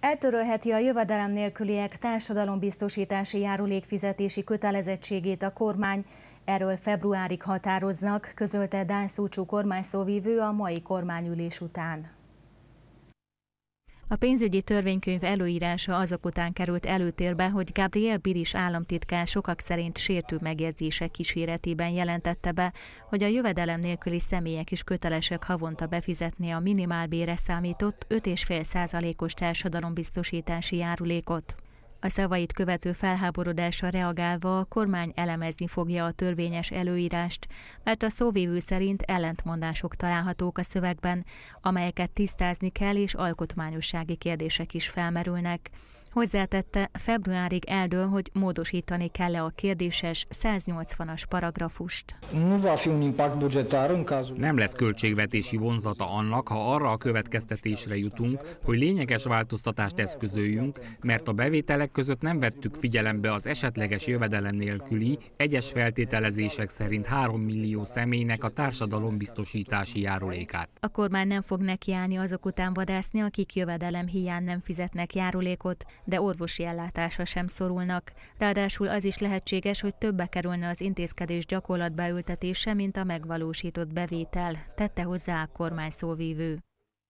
Eltörölheti a jövedelem nélküliek társadalombiztosítási járulékfizetési kötelezettségét a kormány. Erről februárig határoznak, közölte Dán Szúcsú kormányszóvívő a mai kormányülés után. A pénzügyi törvénykönyv előírása azok után került előtérbe, hogy Gabriel Biris államtitkár sokak szerint sértő megjegyzések kíséretében jelentette be, hogy a jövedelem nélküli személyek is kötelesek havonta befizetni a minimálbére számított 55 százalékos társadalombiztosítási járulékot. A szavait követő felháborodásra reagálva a kormány elemezni fogja a törvényes előírást, mert a szóvívő szerint ellentmondások találhatók a szövegben, amelyeket tisztázni kell és alkotmányossági kérdések is felmerülnek. Hozzátette, februárig eldől, hogy módosítani kell-e a kérdéses 180-as paragrafust. Nem lesz költségvetési vonzata annak, ha arra a következtetésre jutunk, hogy lényeges változtatást eszközöljünk, mert a bevételek között nem vettük figyelembe az esetleges jövedelem nélküli, egyes feltételezések szerint 3 millió személynek a társadalombiztosítási járulékát. A kormány nem fog nekiállni azok után vadászni, akik jövedelem hiány nem fizetnek járulékot, de orvosi ellátásra sem szorulnak. Ráadásul az is lehetséges, hogy többe kerülne az intézkedés gyakorlatbeültetése, mint a megvalósított bevétel, tette hozzá a kormány szóvívő.